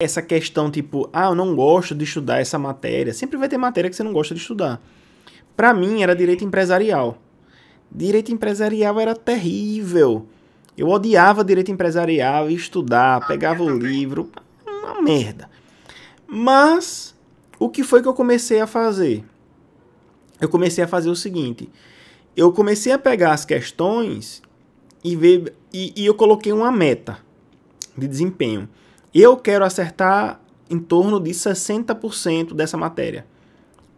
essa questão tipo, ah, eu não gosto de estudar essa matéria. Sempre vai ter matéria que você não gosta de estudar. Para mim era direito empresarial. Direito empresarial era terrível. Eu odiava direito empresarial, estudar, ah, pegava o livro, uma merda. Mas o que foi que eu comecei a fazer? Eu comecei a fazer o seguinte: eu comecei a pegar as questões e ver e, e eu coloquei uma meta de desempenho. Eu quero acertar em torno de 60% dessa matéria.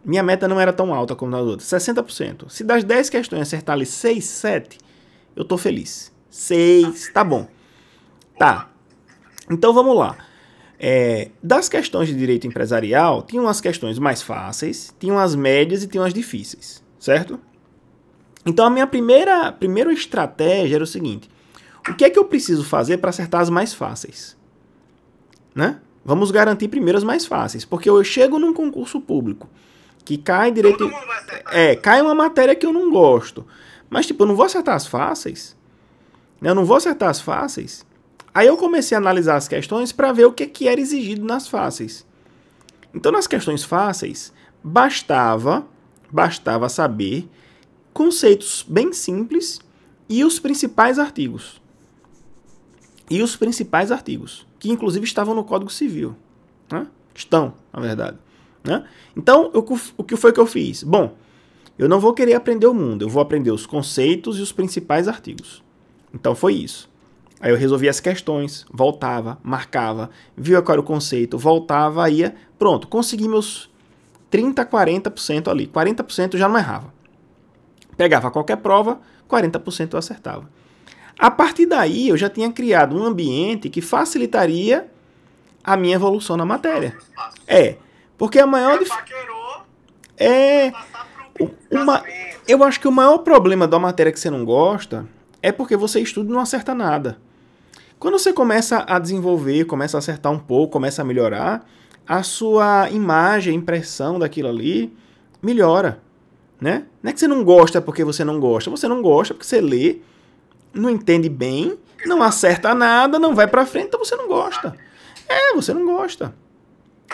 Minha meta não era tão alta como das outras, 60%. Se das 10 questões acertar ali 6, 7, eu tô feliz. 6, tá bom. Tá. Então vamos lá. É, das questões de direito empresarial, tinham as questões mais fáceis, tinham as médias e tinham as difíceis, certo? Então a minha primeira, primeira estratégia era o seguinte: o que é que eu preciso fazer para acertar as mais fáceis? né? Vamos garantir primeiro as mais fáceis, porque eu chego num concurso público que cai direito é, cai uma matéria que eu não gosto. Mas tipo, eu não vou acertar as fáceis. Né? Eu não vou acertar as fáceis. Aí eu comecei a analisar as questões para ver o que que era exigido nas fáceis. Então nas questões fáceis, bastava bastava saber conceitos bem simples e os principais artigos e os principais artigos, que inclusive estavam no Código Civil. Né? Estão, na verdade. Né? Então, eu, o que foi que eu fiz? Bom, eu não vou querer aprender o mundo, eu vou aprender os conceitos e os principais artigos. Então, foi isso. Aí eu resolvia as questões, voltava, marcava, via qual era o conceito, voltava, ia, pronto, consegui meus 30, 40% ali. 40% já não errava. Pegava qualquer prova, 40% eu acertava. A partir daí, eu já tinha criado um ambiente que facilitaria a minha evolução na matéria. É, porque a maior é uma eu acho que o maior problema da matéria que você não gosta é porque você estuda e não acerta nada. Quando você começa a desenvolver, começa a acertar um pouco, começa a melhorar, a sua imagem, impressão daquilo ali melhora, né? Não é que você não gosta porque você não gosta, você não gosta porque você lê não entende bem, não acerta nada, não vai para frente, então você não gosta. É, você não gosta.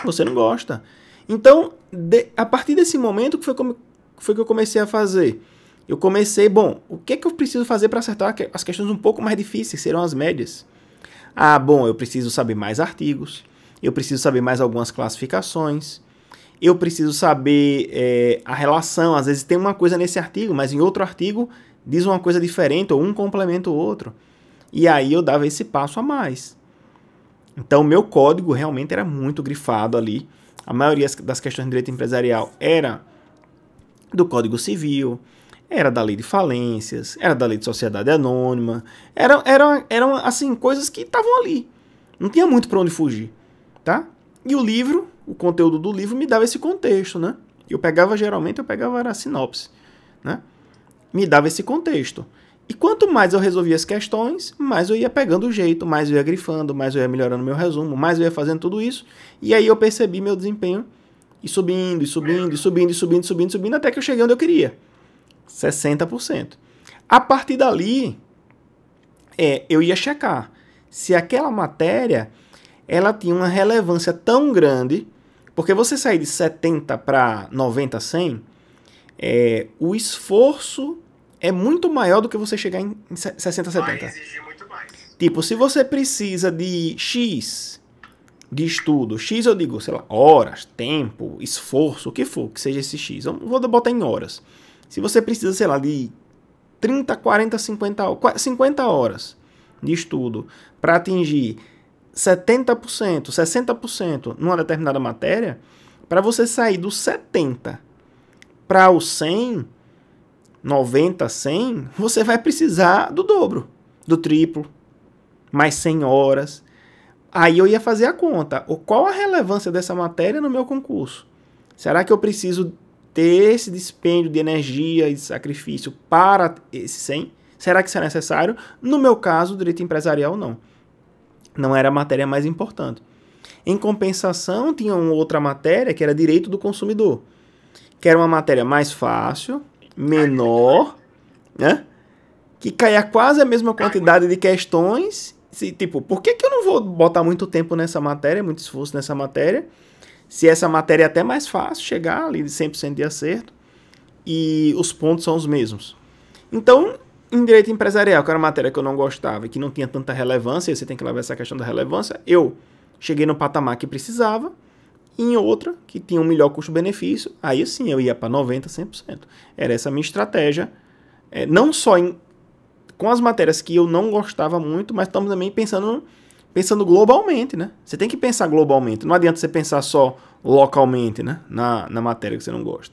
Você não gosta. Então, de, a partir desse momento que foi, como, foi que eu comecei a fazer. Eu comecei, bom, o que é que eu preciso fazer para acertar as questões um pouco mais difíceis, serão as médias? Ah, bom, eu preciso saber mais artigos, eu preciso saber mais algumas classificações, eu preciso saber é, a relação. Às vezes tem uma coisa nesse artigo, mas em outro artigo diz uma coisa diferente, ou um complementa o outro. E aí eu dava esse passo a mais. Então, meu código realmente era muito grifado ali. A maioria das questões de direito empresarial era do Código Civil, era da lei de falências, era da lei de sociedade anônima, eram, eram, eram assim, coisas que estavam ali. Não tinha muito para onde fugir, tá? E o livro, o conteúdo do livro me dava esse contexto, né? Eu pegava, geralmente, eu pegava era a sinopse, né? me dava esse contexto. E quanto mais eu resolvia as questões, mais eu ia pegando o jeito, mais eu ia grifando, mais eu ia melhorando meu resumo, mais eu ia fazendo tudo isso. E aí eu percebi meu desempenho e subindo, e subindo, e subindo, e subindo, subindo, subindo, até que eu cheguei onde eu queria. 60%. A partir dali, é, eu ia checar se aquela matéria ela tinha uma relevância tão grande, porque você sair de 70 para 90, 100, é, o esforço é muito maior do que você chegar em 60, 70. exigir muito mais. Tipo, se você precisa de X de estudo, X eu digo, sei lá, horas, tempo, esforço, o que for que seja esse X. Eu vou botar em horas. Se você precisa, sei lá, de 30, 40, 50, 50 horas de estudo para atingir 70%, 60% numa determinada matéria, para você sair dos 70 para o 100, 90, 100, você vai precisar do dobro, do triplo, mais 100 horas. Aí eu ia fazer a conta. Qual a relevância dessa matéria no meu concurso? Será que eu preciso ter esse dispêndio de energia e de sacrifício para esse 100? Será que isso é necessário? No meu caso, direito empresarial, não. Não era a matéria mais importante. Em compensação, tinha uma outra matéria que era direito do consumidor que era uma matéria mais fácil, menor, né? Que caia quase a mesma quantidade de questões. Se, tipo, por que, que eu não vou botar muito tempo nessa matéria, muito esforço nessa matéria? Se essa matéria é até mais fácil chegar ali de 100% de acerto e os pontos são os mesmos. Então, em direito empresarial, que era uma matéria que eu não gostava e que não tinha tanta relevância, e você tem que levar essa questão da relevância, eu cheguei no patamar que precisava em outra que tinha um melhor custo-benefício, aí sim eu ia para 90%, 100%. Era essa a minha estratégia, é, não só em, com as matérias que eu não gostava muito, mas estamos também pensando, pensando globalmente, né? Você tem que pensar globalmente, não adianta você pensar só localmente, né? Na, na matéria que você não gosta.